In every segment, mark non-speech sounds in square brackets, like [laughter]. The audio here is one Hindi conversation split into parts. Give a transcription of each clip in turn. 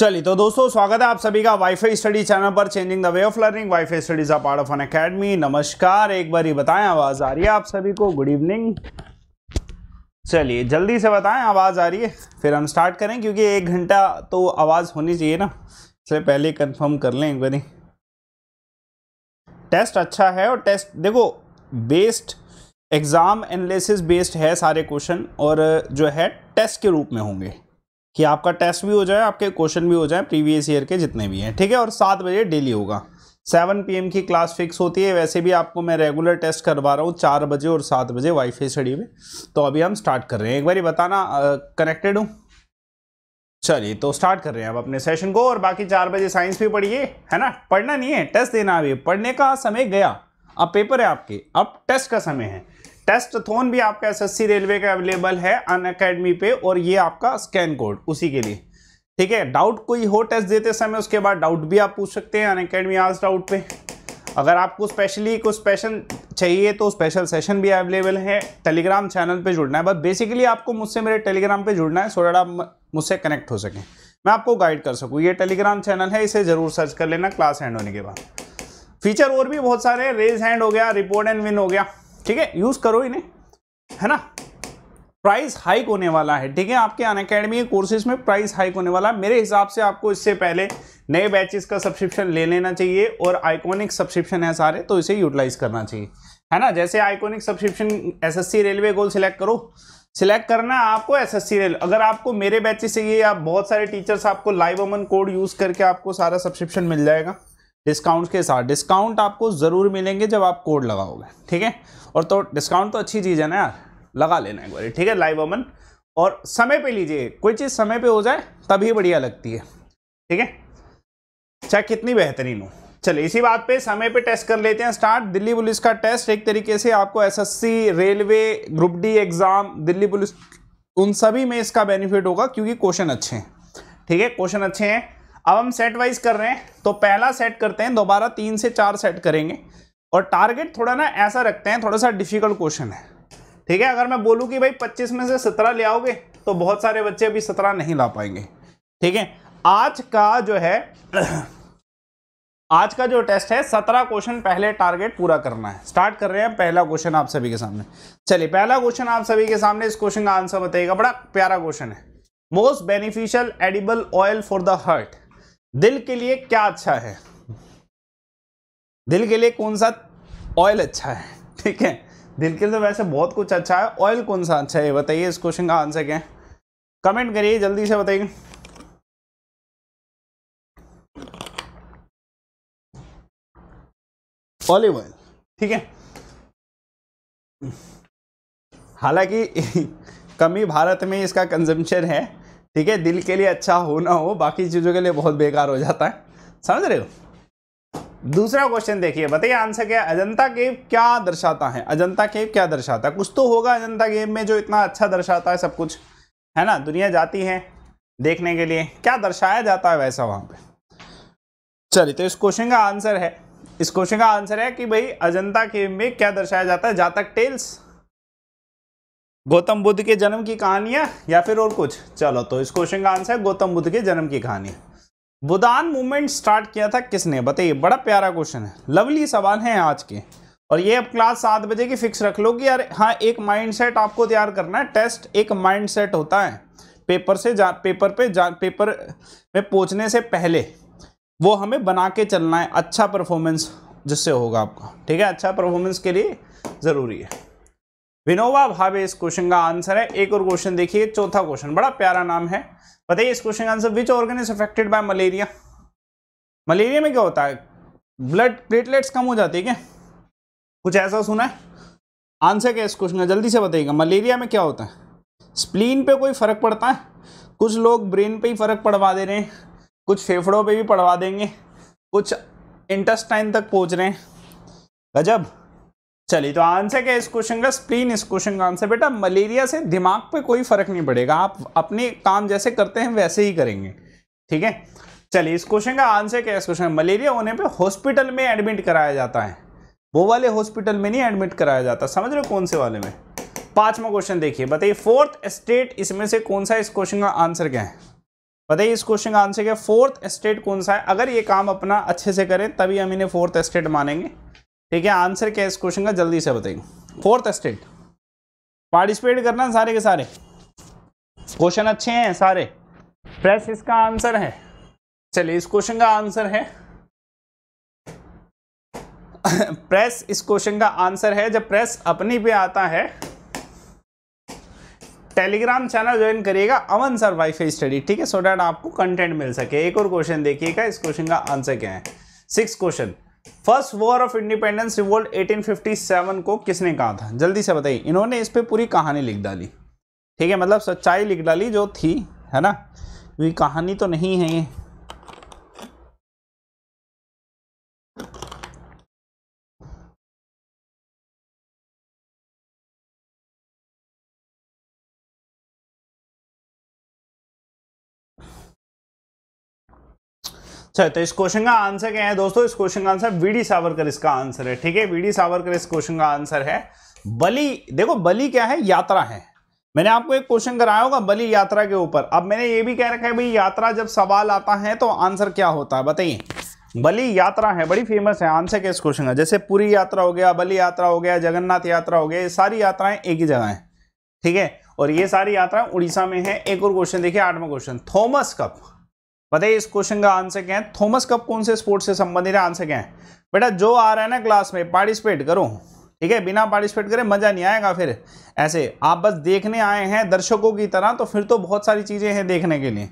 चलिए तो दोस्तों स्वागत है आप सभी का वाईफाई स्टडी चैनल पर changing the way of learning wifi studies a part of Unacademy नमस्कार एक बार ही बताएं आवाज आ रही है आप सभी को गुड इवनिंग चलिए जल्दी से बताएं आवाज आ रही है फिर हम स्टार्ट करें क्योंकि एक घंटा तो आवाज होनी चाहिए ना इसलिए पहले कन्फर्म कर लें एक बार ही टेस्ट अच्छा है और टेस्ट देखो बेस्ड एग्ज़ाम एनालिसिस बेस्ड है सारे क्वेश्चन और जो है टेस्ट के रूप में होंगे कि आपका टेस्ट भी हो जाए आपके क्वेश्चन भी हो जाए प्रीवियस ईयर के जितने भी हैं ठीक है और सात बजे डेली होगा सेवन पीएम की क्लास फिक्स होती है वैसे भी आपको मैं रेगुलर टेस्ट करवा रहा हूँ चार बजे और सात बजे वाईफाई स्टडी में तो अभी हम स्टार्ट कर रहे हैं एक बार बताना कनेक्टेड हूँ चलिए तो स्टार्ट कर रहे हैं अब अपने सेशन को और बाकी चार बजे साइंस भी पढ़िए है ना पढ़ना नहीं है टेस्ट देना अभी पढ़ने का समय गया अब पेपर है आपके अब टेस्ट का समय है टेस्ट थोन भी आपका एसएससी रेलवे का अवेलेबल है अन अकेडमी पे और ये आपका स्कैन कोड उसी के लिए ठीक है डाउट कोई हो टेस्ट देते समय उसके बाद डाउट भी आप पूछ सकते हैं अन अकेडमी आज डाउट पे अगर आपको स्पेशली कुछ स्पेशल चाहिए तो स्पेशल सेशन भी अवेलेबल है टेलीग्राम चैनल पे जुड़ना है बस बेसिकली आपको मुझसे मेरे टेलीग्राम पे जुड़ना है सो डेट आप मुझसे कनेक्ट हो सकें मैं आपको गाइड कर सकूँ ये टेलीग्राम चैनल है इसे ज़रूर सर्च कर लेना क्लास हैंड होने के बाद फीचर और भी बहुत सारे हैं रेज हैंड हो गया रिपोर्ट एंड विन हो गया ठीक है यूज करो इन्हें है ना प्राइस हाइक होने वाला है ठीक है आपके अन अकेडमी कोर्सेज में प्राइस हाइक होने वाला है मेरे हिसाब से आपको इससे पहले नए बैचेस का सब्सक्रिप्शन ले लेना चाहिए और आइकॉनिक सब्सक्रिप्शन है सारे तो इसे यूटिलाइज करना चाहिए है ना जैसे iconic subscription SSC railway goal select करो सिलेक्ट करना आपको एस एस रेल अगर आपको मेरे बैचेस चाहिए या बहुत सारे टीचर्स आपको लाइव अमन कोड यूज़ करके आपको सारा सब्सक्रिप्शन मिल जाएगा डिस्काउंट के साथ डिस्काउंट आपको ज़रूर मिलेंगे जब आप कोड लगाओगे ठीक है और तो डिस्काउंट तो अच्छी चीज़ है ना यार लगा लेना एक बार ठीक है लाइव अमन और समय पे लीजिए कोई चीज़ समय पे हो जाए तभी बढ़िया लगती है ठीक है चाहे कितनी बेहतरीन हो चलिए इसी बात पे समय पे टेस्ट कर लेते हैं स्टार्ट दिल्ली पुलिस का टेस्ट एक तरीके से आपको SSC railway group D exam Delhi police उन सभी में इसका बेनिफिट होगा क्योंकि क्वेश्चन अच्छे हैं ठीक है क्वेश्चन अच्छे हैं अब हम सेट वाइज कर रहे हैं तो पहला सेट करते हैं दोबारा तीन से चार सेट करेंगे और टारगेट थोड़ा ना ऐसा रखते हैं थोड़ा सा डिफिकल्ट क्वेश्चन है ठीक है अगर मैं बोलूँ कि भाई पच्चीस में से सत्रह ले आओगे तो बहुत सारे बच्चे अभी सत्रह नहीं ला पाएंगे ठीक है आज का जो है आज का जो टेस्ट है सत्रह क्वेश्चन पहले टारगेट पूरा करना है स्टार्ट कर रहे हैं पहला क्वेश्चन आप सभी के सामने चलिए पहला क्वेश्चन आप सभी के सामने इस क्वेश्चन का आंसर बताइएगा बड़ा प्यारा क्वेश्चन है most beneficial edible oil for the heart दिल के लिए क्या अच्छा है दिल के लिए कौन सा ऑयल अच्छा है ठीक है दिल के लिए तो वैसे बहुत कुछ अच्छा है ऑयल कौन सा अच्छा है बताइए इस क्वेश्चन का आंसर क्या है कमेंट करिए जल्दी से बताइए ऑलिव ऑयल ठीक है हालांकि कमी भारत में इसका कंजम्पशन है ठीक है दिल के लिए अच्छा हो ना हो बाकी चीज़ों के लिए बहुत बेकार हो जाता है समझ रहे हो दूसरा क्वेश्चन देखिए बताइए आंसर क्या अजंता केव क्या दर्शाता है अजंता केव क्या दर्शाता है कुछ तो होगा अजंता केव में जो इतना अच्छा दर्शाता है सब कुछ है ना दुनिया जाती है देखने के लिए क्या दर्शाया जाता है वैसा वहां पे चलिए तो इस क्वेश्चन का आंसर है इस क्वेश्चन का आंसर है कि भाई अजंता केव में क्या दर्शाया जाता है जातक टेल्स गौतम बुद्ध के जन्म की कहानियां या फिर और कुछ चलो तो इस क्वेश्चन का आंसर है गौतम बुद्ध के जन्म की कहानी बुदान मूवमेंट स्टार्ट किया था किसने बताइए बड़ा प्यारा क्वेश्चन है लवली सवाल है आज के और ये अब क्लास सात बजे की फिक्स रख लो कि यार हाँ एक माइंडसेट आपको तैयार करना है टेस्ट एक माइंडसेट होता है पेपर से जा पेपर पे जा पेपर में पहुँचने से पहले वो हमें बना के चलना है अच्छा परफॉर्मेंस जिससे होगा आपका ठीक है अच्छा परफॉर्मेंस के लिए ज़रूरी है विनोबा भावे इस क्वेश्चन का आंसर है एक और क्वेश्चन देखिए चौथा क्वेश्चन बड़ा प्यारा नाम है बताइए इस क्वेश्चन का answer which organ is affected by malaria malaria में क्या होता है ब्लड प्लेटलेट्स कम हो जाते हैं क्या कुछ ऐसा सुना है आंसर क्या इस क्वेश्चन का जल्दी से बताइएगा मलेरिया में क्या होता है स्प्लीन पे कोई फर्क पड़ता है कुछ लोग ब्रेन पे ही फर्क पड़वा दे रहे हैं कुछ फेफड़ों पे भी पड़वा देंगे कुछ इंटेस्टाइन तक पहुंच रहे हैं गजब चलिए तो आंसर क्या इस क्वेश्चन का स्प्लीन इस क्वेश्चन का आंसर बेटा मलेरिया से दिमाग पे कोई फर्क नहीं पड़ेगा आप अपने काम जैसे करते हैं वैसे ही करेंगे ठीक है चलिए इस क्वेश्चन का आंसर क्या है इस क्वेश्चन मलेरिया होने पे हॉस्पिटल में एडमिट कराया जाता है वो वाले हॉस्पिटल में नहीं एडमिट कराया जाता समझ रहे हो कौन से वाले में पांचवा क्वेश्चन देखिए बताइए फोर्थ स्टेट इसमें से कौन सा इस क्वेश्चन का आंसर क्या है बताइए इस क्वेश्चन का आंसर क्या फोर्थ स्टेट कौन सा है अगर ये काम अपना अच्छे से करें तभी हम इन्हें फोर्थ स्टेट मानेंगे ठीक है आंसर क्या है इस क्वेश्चन का जल्दी से बताइए फोर्थ स्टेट पार्टिसिपेट करना सारे के सारे क्वेश्चन अच्छे हैं सारे प्रेस इसका आंसर है चलिए इस क्वेश्चन का आंसर है प्रेस इस क्वेश्चन का आंसर है जब प्रेस अपनी पे आता है टेलीग्राम चैनल ज्वाइन करिएगा अमन सर वाईफाई स्टडी ठीक है सो डैट आपको कंटेंट मिल सके एक और क्वेश्चन देखिएगा इस क्वेश्चन का आंसर क्या है six question first war of independence revolt 1857 को किसने कहा था जल्दी से बताइए इन्होंने इस पर पूरी कहानी लिख डाली ठीक है मतलब सच्चाई लिख डाली जो थी है ना ये कहानी तो नहीं है अच्छा तो इस क्वेश्चन का आंसर क्या है दोस्तों इस क्वेश्चन का आंसर वीडी सावरकर इसका आंसर है ठीक है वीडी सावरकर इस क्वेश्चन का आंसर है बलि देखो बलि क्या है यात्रा है मैंने आपको एक क्वेश्चन कराया होगा बलि यात्रा के ऊपर अब मैंने ये भी कह रखा है भाई यात्रा जब सवाल आता है तो आंसर क्या होता है बताइए बलि यात्रा है बड़ी फेमस है आंसर क्या इस क्वेश्चन का जैसे पूरी यात्रा हो गया बलि यात्रा हो गया जगन्नाथ यात्रा हो गया ये सारी यात्राएं एक ही जगह है ठीक है और ये सारी यात्रा उड़ीसा में है एक और क्वेश्चन देखिए आठवां क्वेश्चन थॉमस कप बताइए इस क्वेश्चन का आंसर क्या है थॉमस कप कौन से स्पोर्ट्स से संबंधित है आंसर क्या है बेटा जो आ रहा है ना क्लास में पार्टिसिपेट करो ठीक है बिना पार्टिसिपेट करें मज़ा नहीं आएगा फिर ऐसे आप बस देखने आए हैं दर्शकों की तरह तो फिर तो बहुत सारी चीज़ें हैं देखने के लिए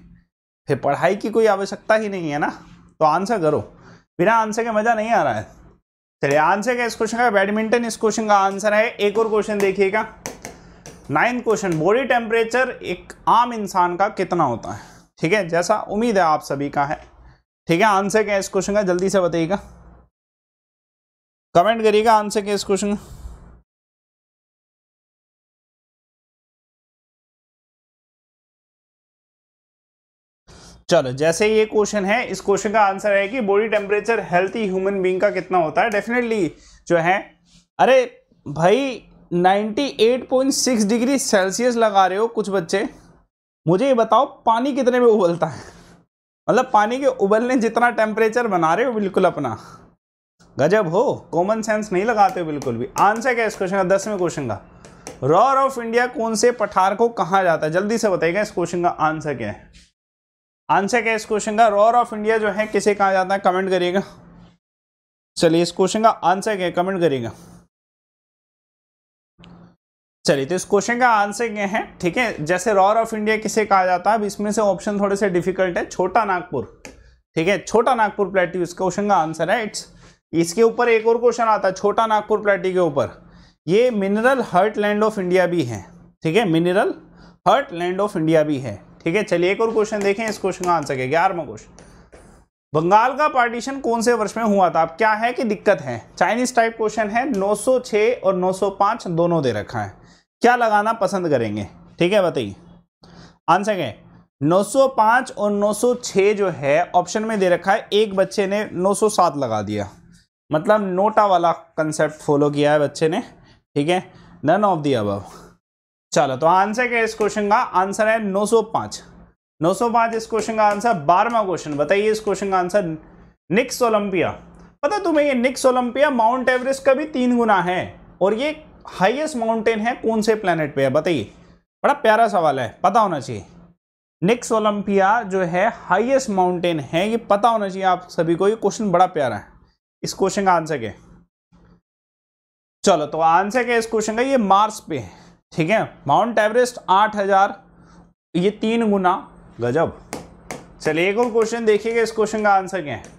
फिर पढ़ाई की कोई आवश्यकता ही नहीं है ना तो आंसर करो बिना आंसर के मज़ा नहीं आ रहा है चलिए आंसर क्या इस क्वेश्चन का बैडमिंटन इस क्वेश्चन का आंसर है एक और क्वेश्चन देखिएगा नाइन्थ क्वेश्चन बॉडी टेम्परेचर एक आम इंसान का कितना होता है ठीक है जैसा उम्मीद है आप सभी का है ठीक है आंसर क्या है इस क्वेश्चन का जल्दी से बताइएगा कमेंट करिएगा आंसर क्या इस क्वेश्चन का चलो जैसे ये क्वेश्चन है इस क्वेश्चन का आंसर है कि body temperature healthy human being का कितना होता है डेफिनेटली जो है अरे भाई 98.6 डिग्री सेल्सियस लगा रहे हो कुछ बच्चे मुझे ये बताओ पानी कितने में उबलता है मतलब पानी के उबलने जितना टेम्परेचर बना रहे हो बिल्कुल अपना गजब हो कॉमन सेंस नहीं लगाते बिल्कुल भी आंसर क्या इस क्वेश्चन का दसवें क्वेश्चन का रॉर ऑफ इंडिया कौन से पठार को कहा जाता है जल्दी से बताइएगा इस क्वेश्चन का आंसर क्या है आंसर क्या इस क्वेश्चन का रॉर ऑफ इंडिया जो है किसे कहा जाता है कमेंट करिएगा चलिए इस क्वेश्चन का आंसर क्या है कमेंट करिएगा चलिए तो इस क्वेश्चन का आंसर क्या है ठीक है जैसे रॉर ऑफ इंडिया किसे कहा जाता है अब इसमें से ऑप्शन थोड़े से डिफिकल्ट है छोटा नागपुर ठीक है छोटा नागपुर प्लेटी इस क्वेश्चन का आंसर है इट्स इसके ऊपर एक और क्वेश्चन आता है छोटा नागपुर प्लेटी के ऊपर ये mineral heartland of India भी है ठीक है mineral heartland of India भी है ठीक है चलिए एक और क्वेश्चन देखें इस क्वेश्चन का आंसर क्या ग्यारहवा क्वेश्चन बंगाल का पार्टीशन कौन से वर्ष में हुआ था अब क्या है कि दिक्कत है चाइनीज टाइप क्वेश्चन है 906 और 905 दोनों दे रखा है क्या लगाना पसंद करेंगे ठीक है बताइए आंसर है 905 और 906 जो है ऑप्शन में दे रखा है एक बच्चे ने 907 लगा दिया मतलब नोटा वाला कंसेप्ट फॉलो किया है बच्चे ने ठीक है नन ऑफ दी अब चलो तो आंसर क्या है इस क्वेश्चन का आंसर है 905 905 इस क्वेश्चन का आंसर बारहवा क्वेश्चन बताइए इस क्वेश्चन का आंसर निक्स ओलंपिया पता तुम्हें ये निक्स ओलंपिया माउंट एवरेस्ट का भी तीन गुना है और ये हाईएस्ट माउंटेन है कौन से प्लेनेट पे है बताइए बड़ा प्यारा सवाल है पता होना चाहिए निक्स ओलंपिया जो है हाईएस्ट माउंटेन है ये पता होना चाहिए आप सभी को ये क्वेश्चन बड़ा प्यारा है इस क्वेश्चन का आंसर क्या चलो तो आंसर क्या इस क्वेश्चन का ये मार्स पे है ठीक है माउंट एवरेस्ट आठ ये तीन गुना गजब चलिए एक और क्वेश्चन देखिएगा इस क्वेश्चन का आंसर क्या है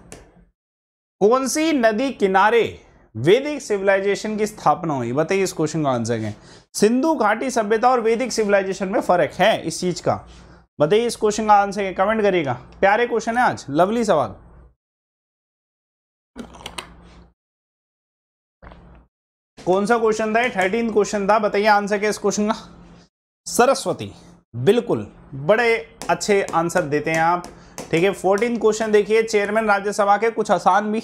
कौन सी नदी किनारे वैदिक सिविलाइजेशन की स्थापना हुई बताइए इस क्वेश्चन का आंसर क्या सिंधु घाटी सभ्यता और वैदिक सिविलाइजेशन में फर्क है इस चीज का बताइए इस क्वेश्चन का आंसर क्या कमेंट करिएगा प्यारे क्वेश्चन है आज लवली सवाल कौन सा क्वेश्चन था थर्टीन क्वेश्चन था बताइए आंसर क्या इस क्वेश्चन का सरस्वती बिल्कुल बड़े अच्छे आंसर देते हैं आप ठीक है फोर्टीन क्वेश्चन देखिए चेयरमैन राज्यसभा के कुछ आसान भी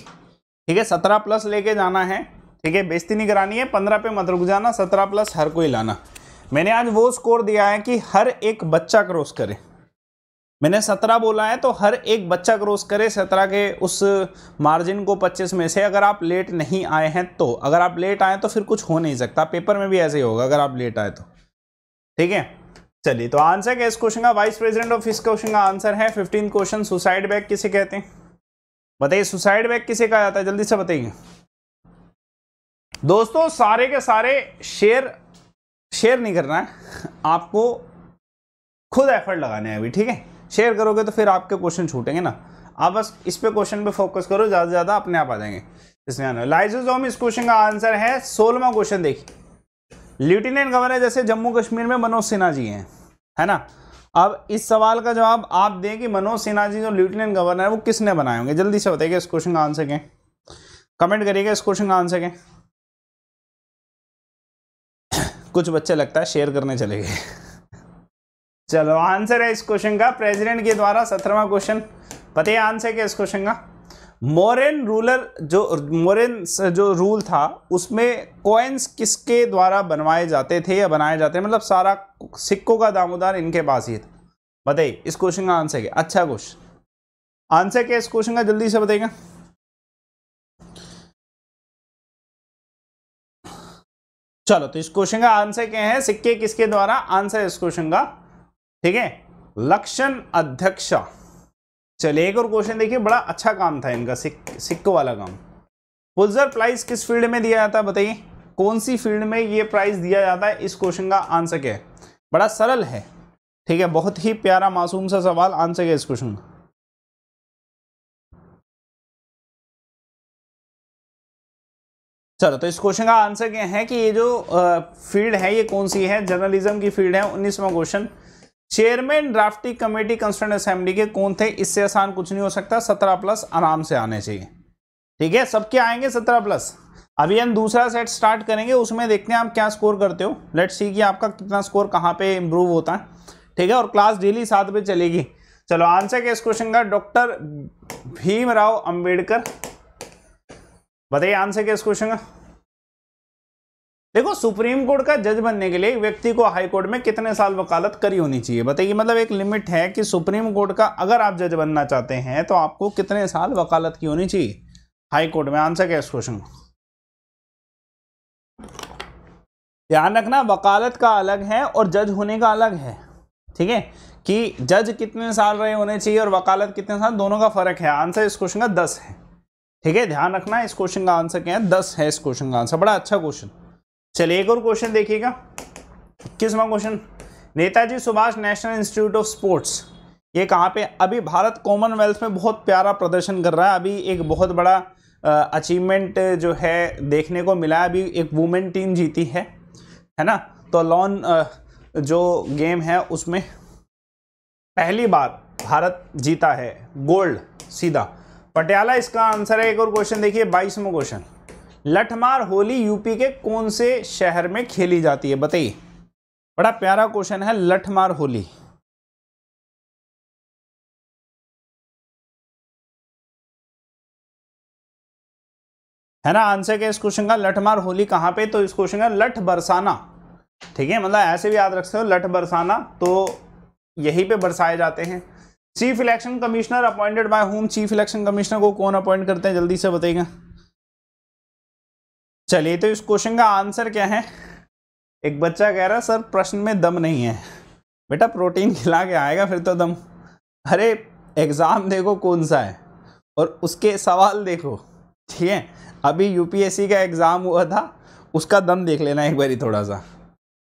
ठीक है सत्रह प्लस लेके जाना है ठीक है बेस्ती नहीं करानी है पंद्रह पे मत रुक जाना सत्रह प्लस हर कोई लाना मैंने आज वो स्कोर दिया है कि हर एक बच्चा क्रॉस करे मैंने सत्रह बोला है तो हर एक बच्चा क्रॉस करे सत्रह के उस मार्जिन को पच्चीस में से अगर आप लेट नहीं आए हैं तो अगर आप लेट आए तो फिर कुछ हो नहीं सकता पेपर में भी ऐसे ही होगा अगर आप लेट आए तो ठीक है चलिए तो आंसर क्या इस क्वेश्चन का वाइस प्रेसिडेंट ऑफ इस क्वेश्चन का आंसर है फिफ्टीन क्वेश्चन सुसाइड बैग किसे कहते हैं बताइए सुसाइड बैग किसे कहा जाता है जल्दी से बताइए दोस्तों सारे के सारे शेयर शेयर नहीं करना है आपको खुद एफर्ट लगाने हैं अभी ठीक है शेयर करोगे तो फिर आपके क्वेश्चन छूटेंगे ना आप बस इस पे क्वेश्चन पे फोकस करो ज़्यादा से ज़्यादा अपने आप आ जाएंगे इसमें लाइजोजोम इस क्वेश्चन का आंसर है सोलवा क्वेश्चन देखिए लेफ्टिनेंट गवर्नर जैसे जम्मू कश्मीर में मनोज सिन्हा जी हैं है ना अब इस सवाल का जवाब आप दें कि मनोज सिन्हा जी जो लेफ्टिनेंट गवर्नर है वो किसने बनाए होंगे जल्दी से बताइएगा इस क्वेश्चन का आंसर क्या कमेंट करिएगा इस क्वेश्चन का आंसर क्या कुछ बच्चे लगता है शेयर करने चले गए चलो आंसर है इस क्वेश्चन का प्रेसिडेंट के द्वारा सत्रहवा क्वेश्चन पता है आंसर क्या इस क्वेश्चन का मोरेन रूलर जो मोरेन जो रूल था उसमें कॉइन्स किसके द्वारा बनवाए जाते थे या बनाए जाते मतलब सारा सिक्कों का दामोदार इनके पास ही था बताइए इस क्वेश्चन का आंसर क्या अच्छा क्वेश्चन आंसर क्या इस क्वेश्चन का जल्दी से बताइएगा चलो तो इस क्वेश्चन का आंसर क्या है सिक्के किसके द्वारा आंसर इस क्वेश्चन का ठीक है लक्षण अध्यक्षा चलिए एक और क्वेश्चन देखिए बड़ा अच्छा काम था इनका सिक सिक्को वाला काम पुलजर प्राइज किस फील्ड में दिया जाता है बताइए कौन सी फील्ड में ये प्राइज दिया जाता है इस क्वेश्चन का आंसर क्या है बड़ा सरल है ठीक है बहुत ही प्यारा मासूम सा सवाल आंसर क्या इस क्वेश्चन का चलो तो इस क्वेश्चन का आंसर क्या है कि ये जो फील्ड है ये कौन सी है जर्नलिज्म की फील्ड है उन्नीसवा question chairman drafting committee constituent assembly के कौन थे इससे आसान कुछ नहीं हो सकता सत्रह प्लस आराम से आने चाहिए ठीक है सबके आएंगे सत्रह प्लस अभी हम दूसरा सेट स्टार्ट करेंगे उसमें देखते हैं आप क्या स्कोर करते हो लेट सी कि आपका कितना स्कोर कहाँ पे इम्प्रूव होता है ठीक है और क्लास डेली साथ पे चलेगी चलो आंसर क्या इस क्वेश्चन का डॉक्टर भीमराव अंबेडकर बताइए आंसर क्या इस क्वेश्चन का देखो सुप्रीम कोर्ट का जज बनने के लिए व्यक्ति को हाई कोर्ट में कितने साल वकालत करी होनी चाहिए बताइए मतलब एक लिमिट है कि सुप्रीम कोर्ट का अगर आप जज बनना चाहते हैं तो आपको कितने साल वकालत की होनी चाहिए हाई कोर्ट में आंसर क्या इस क्वेश्चन ध्यान रखना वकालत का अलग है और जज होने का अलग है ठीक है कि जज कितने साल रहे होने चाहिए और वकालत कितने साल दोनों का फर्क है आंसर इस क्वेश्चन का दस है ठीक है ध्यान रखना इस क्वेश्चन का आंसर क्या है दस है इस क्वेश्चन का आंसर बड़ा अच्छा क्वेश्चन चलिए एक और क्वेश्चन देखिएगा किसवा question Netaji Subhash national institute of sports ये कहाँ पे अभी भारत कॉमनवेल्थ में बहुत प्यारा प्रदर्शन कर रहा है अभी एक बहुत बड़ा अचीवमेंट जो है देखने को मिला अभी एक वुमेन टीम जीती है है ना तो लॉन जो गेम है उसमें पहली बार भारत जीता है गोल्ड सीधा पटियाला इसका आंसर है एक और क्वेश्चन देखिए बाईसवा क्वेश्चन लठमार होली यूपी के कौन से शहर में खेली जाती है बताइए बड़ा प्यारा क्वेश्चन है लठमार होली है ना आंसर क्या इस क्वेश्चन का लठमार होली कहां पे तो इस क्वेश्चन का लठ बरसाना ठीक है मतलब ऐसे भी याद रख सकते हो लठ बरसाना तो यही पे बरसाए जाते हैं chief election commissioner appointed by home chief election commissioner को कौन अपॉइंट करते हैं जल्दी से बताइएगा चलिए तो इस क्वेश्चन का आंसर क्या है एक बच्चा कह रहा सर प्रश्न में दम नहीं है बेटा प्रोटीन खिला के आएगा फिर तो दम अरे एग्ज़ाम देखो कौन सा है और उसके सवाल देखो ठीक है अभी यूपीएससी का एग्ज़ाम हुआ था उसका दम देख लेना एक बारी थोड़ा सा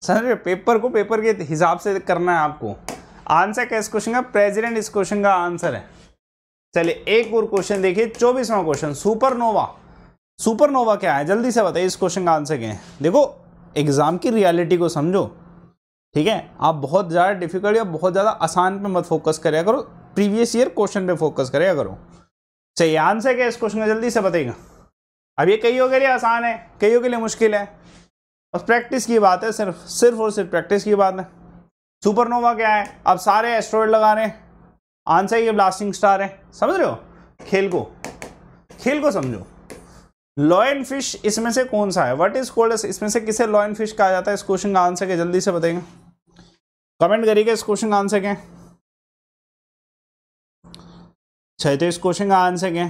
सर पेपर को पेपर के हिसाब से करना है आपको आंसर क्या इस क्वेश्चन का प्रेजिडेंट इस क्वेश्चन का आंसर है चलिए एक और क्वेश्चन देखिए चौबीसवा क्वेश्चन सुपरनोवा सुपरनोवा क्या है जल्दी से बताइए इस क्वेश्चन का आंसर क्या है देखो एग्ज़ाम की रियलिटी को समझो ठीक है आप बहुत ज़्यादा डिफिकल्ट या बहुत ज़्यादा आसान पे मत फोकस करें करो प्रीवियस ईयर क्वेश्चन पे फोकस करें करो सही आंसर क्या है इस क्वेश्चन का जल्दी से बताइएगा अब ये कईयों के लिए आसान है कईयों के लिए मुश्किल है और प्रैक्टिस की बात है सिर्फ सिर्फ और सिर्फ प्रैक्टिस की बात है सुपरनोवा क्या है अब सारे एस्ट्रॉइड लगा रहे हैं आंसर ये ब्लास्टिंग स्टार है समझ रहे हो खेल को खेल को समझो लॉयन फिश इसमें से कौन सा है व्हाट इज कोल्ड इसमें से किसे लॉयन फिश कहा जाता है इस क्वेश्चन का आंसर के जल्दी से बताएंगे कमेंट करिएगा इस क्वेश्चन का आंसर के अच्छा तो इस क्वेश्चन का आंसर के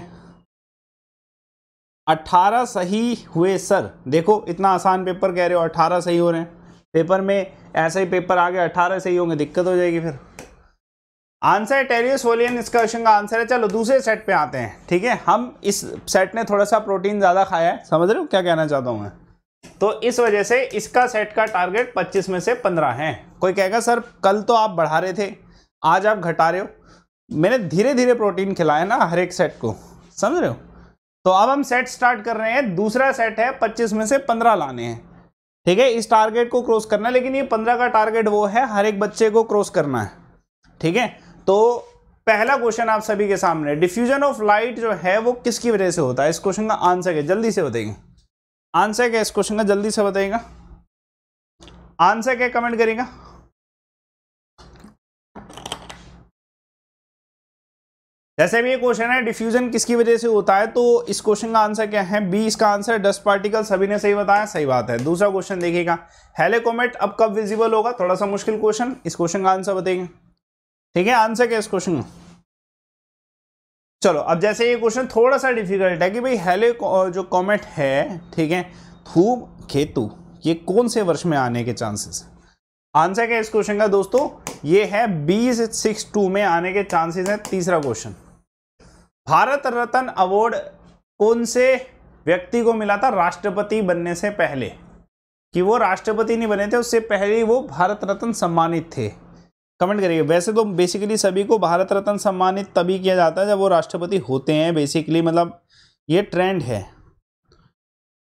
अट्ठारह सही हुए सर देखो इतना आसान पेपर कह रहे हो अट्ठारह सही हो रहे हैं पेपर में ऐसे ही पेपर आ गए अट्ठारह सही होंगे दिक्कत हो जाएगी फिर आंसर टेरियस वोलियन इस क्वेश्चन का आंसर है चलो दूसरे सेट पे आते हैं ठीक है हम इस सेट ने थोड़ा सा प्रोटीन ज़्यादा खाया है समझ रहे हो क्या कहना चाहता हूँ मैं तो इस वजह से इसका सेट का टारगेट 25 में से 15 है कोई कहेगा सर कल तो आप बढ़ा रहे थे आज आप घटा रहे हो मैंने धीरे धीरे प्रोटीन खिलाया ना हर एक सेट को समझ रहे हो तो अब हम सेट स्टार्ट कर रहे हैं दूसरा सेट है पच्चीस में से पंद्रह लाने हैं ठीक है इस टारगेट को क्रॉस करना है लेकिन ये पंद्रह का टारगेट वो है हर एक बच्चे को क्रॉस करना है ठीक है तो पहला क्वेश्चन आप सभी के सामने डिफ्यूजन ऑफ लाइट जो है वो किसकी वजह से होता है इस क्वेश्चन का आंसर क्या जल्दी से बताएंगे आंसर क्या इस क्वेश्चन का जल्दी से बताएगा आंसर क्या कमेंट करेगा जैसे भी ये क्वेश्चन है डिफ्यूजन किसकी वजह से होता है तो इस क्वेश्चन का आंसर क्या है बी इसका आंसर डस्ट पार्टिकल सभी ने सही बताया सही बात है दूसरा क्वेश्चन देखिएगा हेले कॉमेट अब कब विजिबल होगा थोड़ा सा मुश्किल क्वेश्चन इस क्वेश्चन का आंसर बताएंगे ठीक है आंसर क्या इस क्वेश्चन का चलो अब जैसे ये क्वेश्चन थोड़ा सा डिफिकल्ट है कि भाई हेले जो कॉमेट है ठीक है थूब केतु ये कौन से वर्ष में आने के चांसेस आंसर क्या इस क्वेश्चन का दोस्तों ये है बीस सिक्स टू में आने के चांसेस है तीसरा क्वेश्चन भारत रत्न अवार्ड कौन से व्यक्ति को मिला था राष्ट्रपति बनने से पहले कि वो राष्ट्रपति नहीं बने थे उससे पहले वो भारत रत्न सम्मानित थे कमेंट करिए वैसे तो बेसिकली सभी को भारत रत्न सम्मानित तभी किया जाता है जब वो राष्ट्रपति होते हैं बेसिकली मतलब ये ट्रेंड है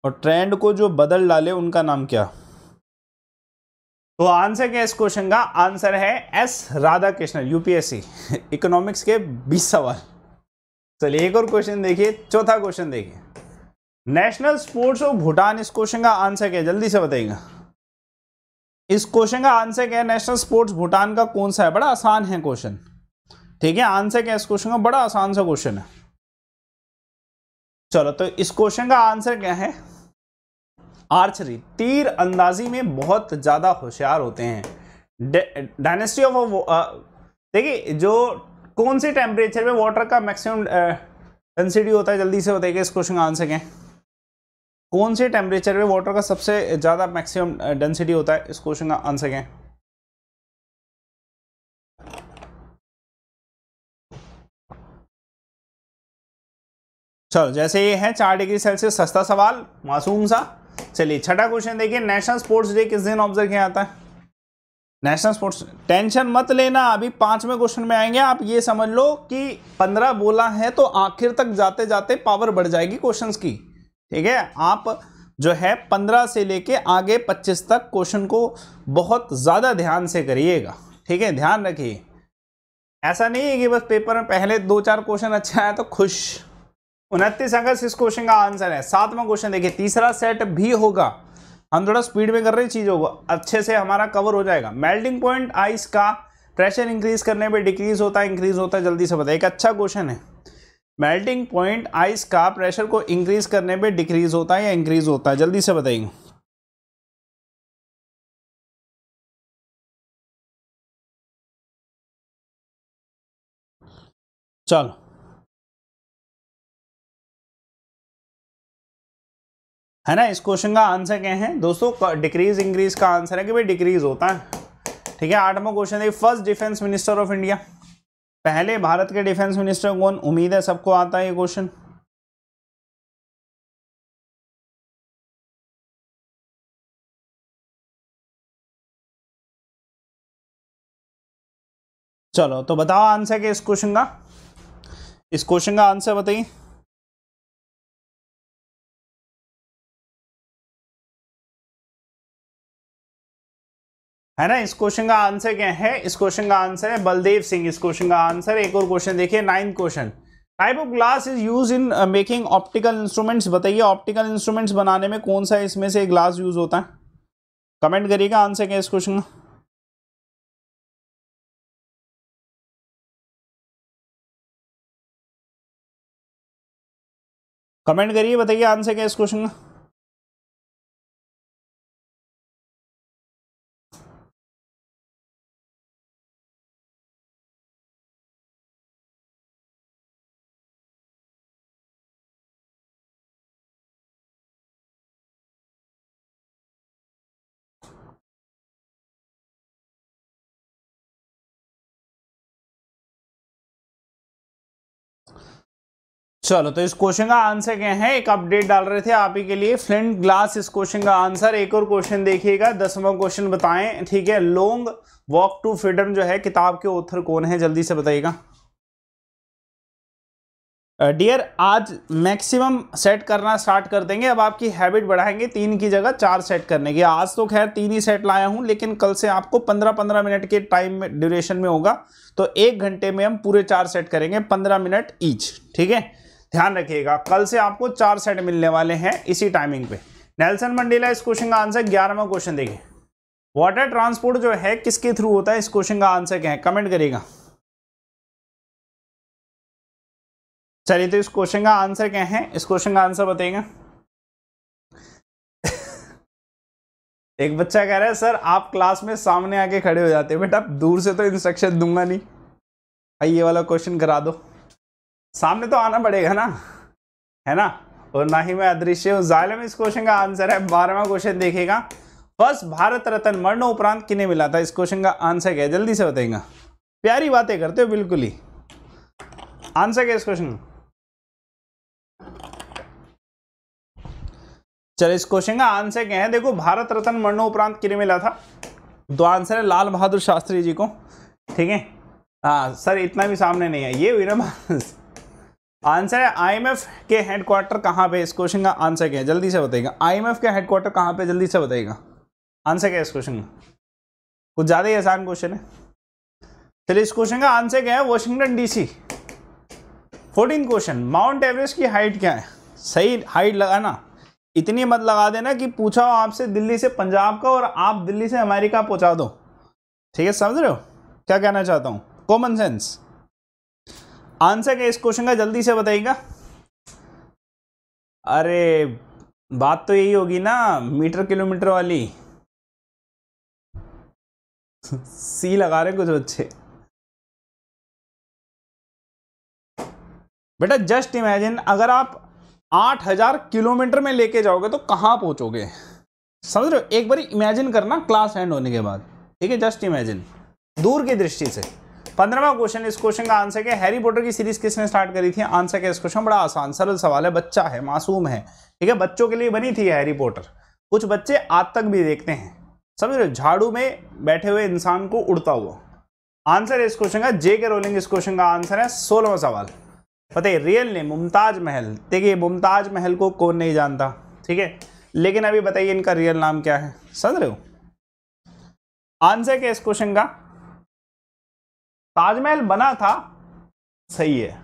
और ट्रेंड को जो बदल डाले उनका नाम क्या तो आंसर क्या इस क्वेश्चन का आंसर है S Radha Krishna UPSC economics के बीस सवाल चलिए एक और क्वेश्चन देखिए चौथा क्वेश्चन देखिए नेशनल स्पोर्ट्स ऑफ भूटान इस क्वेश्चन का आंसर क्या जल्दी से बताइएगा इस क्वेश्चन का आंसर क्या है नेशनल स्पोर्ट्स भूटान का कौन सा है बड़ा आसान है क्वेश्चन ठीक है आंसर क्या है इस क्वेश्चन का बड़ा आसान सा क्वेश्चन है चलो तो इस क्वेश्चन का आंसर क्या है आर्चरी तीर अंदाजी में बहुत ज़्यादा होशियार होते हैं डायनेस्टी ऑफ uh, देखिए जो कौन से टेम्परेचर में वाटर का मैक्सिमम डेंसिटी uh, होता है जल्दी से बताइए इस क्वेश्चन का आंसर क्या है कौन से टेम्परेचर पे वाटर का सबसे ज़्यादा मैक्सिमम डेंसिटी होता है इस क्वेश्चन का आंसर क्या चलो जैसे ये है चार डिग्री सेल्सियस सस्ता सवाल मासूम सा चलिए छठा क्वेश्चन देखिए नेशनल स्पोर्ट्स डे किस दिन ऑब्जर्व किया जाता है नेशनल स्पोर्ट्स टेंशन मत लेना अभी पांचवें क्वेश्चन में आएंगे आप ये समझ लो कि पंद्रह बोला है तो आखिर तक जाते जाते पावर बढ़ जाएगी क्वेश्चंस की ठीक है आप जो है पंद्रह से लेके आगे पच्चीस तक क्वेश्चन को बहुत ज़्यादा ध्यान से करिएगा ठीक है ध्यान रखिए ऐसा नहीं है कि बस पेपर में पहले दो चार क्वेश्चन अच्छा आया तो खुश उनतीस अगस्त इस क्वेश्चन का आंसर है सातवां क्वेश्चन देखिए तीसरा सेट भी होगा हम थोड़ा स्पीड में कर रहे हैं चीज़ों को अच्छे से हमारा कवर हो जाएगा मेल्टिंग पॉइंट आइस का प्रेशर इंक्रीज करने पे डिक्रीज होता है इंक्रीज होता है जल्दी से बताए एक अच्छा क्वेश्चन है मेल्टिंग पॉइंट आइस का प्रेशर को इंक्रीज करने पे डिक्रीज होता है या इंक्रीज होता है जल्दी से बताइए चलो है ना इस क्वेश्चन का आंसर क्या है दोस्तों डिक्रीज इंक्रीज का आंसर है कि भाई डिक्रीज होता है ठीक है आठवां क्वेश्चन है first defence minister of India पहले भारत के डिफेंस मिनिस्टर कौन उम्मीद है सबको आता है ये क्वेश्चन चलो तो बताओ आंसर के इस क्वेश्चन का इस क्वेश्चन का आंसर बताइए है ना इस क्वेश्चन का आंसर क्या है इस क्वेश्चन का आंसर है बलदेव सिंह इस क्वेश्चन का आंसर एक और क्वेश्चन देखिए ninth question type of glass is use in making optical instruments बताइए ऑप्टिकल इंस्ट्रूमेंट्स बनाने में कौन सा इसमें से ग्लास यूज होता है कमेंट करिएगा आंसर क्या इस क्वेश्चन का कमेंट करिए बताइए आंसर क्या इस क्वेश्चन का चलो तो इस क्वेश्चन का आंसर क्या है एक अपडेट डाल रहे थे आप ही के लिए फ्लिंट ग्लास इस क्वेश्चन का आंसर एक और क्वेश्चन देखिएगा दसवां क्वेश्चन बताएं ठीक है लॉन्ग वॉक टू फ्रीडम जो है किताब के ऑथर कौन है जल्दी से बताइएगा डियर आज मैक्सिमम सेट करना स्टार्ट कर देंगे अब आपकी हैबिट बढ़ाएंगे तीन की जगह चार सेट करने की आज तो खैर तीन ही सेट लाया हूं लेकिन कल से आपको पंद्रह पंद्रह मिनट के टाइम में ड्यूरेशन में होगा तो एक घंटे में हम पूरे चार सेट करेंगे पंद्रह मिनट ईच ठीक है ध्यान रखिएगा कल से आपको चार सेट मिलने वाले हैं इसी टाइमिंग पे नेल्सन मंडेला इस क्वेश्चन का आंसर ग्यारहवा क्वेश्चन देखिए वाटर ट्रांसपोर्ट जो है किसके थ्रू होता है इस क्वेश्चन का आंसर क्या है कमेंट करेगा चलिए तो इस क्वेश्चन का आंसर क्या है इस क्वेश्चन का आंसर बताइएगा एक बच्चा कह रहा है सर आप क्लास में सामने आके खड़े हो जाते हैं बेटा दूर से तो इंस्ट्रक्शन दूंगा नहीं भाई ये वाला क्वेश्चन करा दो सामने तो आना पड़ेगा ना है ना और ना ही मैं अदृश्य हूँ जालम इस क्वेश्चन का आंसर है बारहवा क्वेश्चन देखेगा फर्स्ट भारत रत्न मरण उपरांत किन्हें मिला था इस क्वेश्चन का आंसर क्या है जल्दी से बताएगा प्यारी बातें करते हो बिल्कुल ही आंसर क्या इस क्वेश्चन चलो इस क्वेश्चन का आंसर क्या है देखो भारत रत्न मरणोपरांत किन्हें मिला था तो आंसर है लाल बहादुर शास्त्री जी को ठीक है हाँ सर इतना भी सामने नहीं है ये हुई ना आंसर है आईएमएफ के हेडक्वार्टर कहाँ पे इस क्वेश्चन का आंसर क्या है जल्दी से बताइएगा आईएमएफ के हेडक्वार्टर कहाँ पे जल्दी से बताइएगा आंसर क्या है इस क्वेश्चन का कुछ ज़्यादा ही आसान क्वेश्चन है चलिए इस क्वेश्चन का आंसर क्या है Washington DC fourteen question mount Everest की हाइट क्या है सही हाइट लगाना इतनी मत लगा देना कि पूछा हो आपसे दिल्ली से पंजाब का और आप दिल्ली से अमेरिका पहुंचा दो ठीक है समझ रहे हो क्या कहना चाहता हूँ कॉमन सेंस आंसर क्या इस क्वेश्चन का जल्दी से बताइएगा अरे बात तो यही होगी ना मीटर किलोमीटर वाली सी लगा रहे कुछ बच्चे बेटा जस्ट इमेजिन अगर आप आठ हजार किलोमीटर में लेके जाओगे तो कहां पहुंचोगे समझ रहे हो एक बार इमेजिन करना क्लास एंड होने के बाद ठीक है जस्ट इमेजिन दूर की दृष्टि से पंद्रवा क्वेश्चन इस क्वेश्चन का आंसर क्या हैरी पॉटर की सीरीज किसने स्टार्ट करी थी आंसर क्या इस क्वेश्चन बड़ा आसान सरल सवाल है बच्चा है मासूम है ठीक है बच्चों के लिए बनी थी हैरी पॉटर कुछ बच्चे आज तक भी देखते हैं समझ रहे झाड़ू में बैठे हुए इंसान को उड़ता हुआ आंसर इस क्वेश्चन का जे के रोलिंग इस क्वेश्चन का आंसर है सोलहवा सवाल पता है रियल ने मुमताज महल देखिए मुमताज महल को कौन नहीं जानता ठीक है लेकिन अभी बताइए इनका रियल नाम क्या है समझ रहे हो आंसर क्या इस क्वेश्चन का ताजमहल बना था सही है